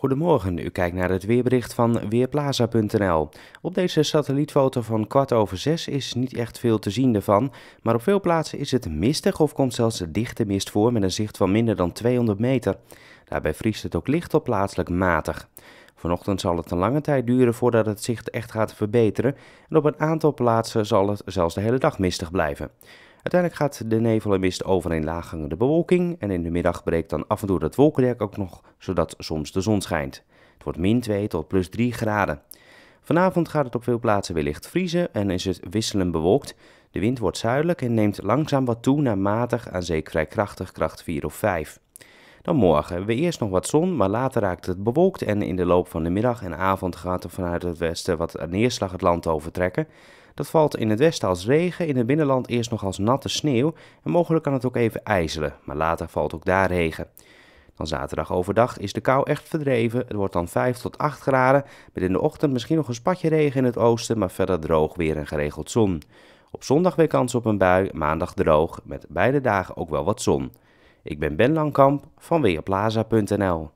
Goedemorgen, u kijkt naar het weerbericht van Weerplaza.nl. Op deze satellietfoto van kwart over zes is niet echt veel te zien ervan, maar op veel plaatsen is het mistig of komt zelfs dichte mist voor met een zicht van minder dan 200 meter. Daarbij vriest het ook licht op plaatselijk matig. Vanochtend zal het een lange tijd duren voordat het zicht echt gaat verbeteren en op een aantal plaatsen zal het zelfs de hele dag mistig blijven. Uiteindelijk gaat de nevel en mist over in laaghangende bewolking en in de middag breekt dan af en toe dat wolkendek ook nog, zodat soms de zon schijnt. Het wordt min 2 tot plus 3 graden. Vanavond gaat het op veel plaatsen wellicht vriezen en is het wisselend bewolkt. De wind wordt zuidelijk en neemt langzaam wat toe naar matig aan zee vrij krachtig, kracht 4 of 5. Dan morgen hebben we eerst nog wat zon, maar later raakt het bewolkt en in de loop van de middag en avond gaat er vanuit het westen wat neerslag het land overtrekken. Dat valt in het westen als regen, in het binnenland eerst nog als natte sneeuw en mogelijk kan het ook even ijzelen, maar later valt ook daar regen. Dan zaterdag overdag is de kou echt verdreven, het wordt dan 5 tot 8 graden, met in de ochtend misschien nog een spatje regen in het oosten, maar verder droog weer en geregeld zon. Op zondag weer kans op een bui, maandag droog, met beide dagen ook wel wat zon. Ik ben Ben Langkamp van Weerplaza.nl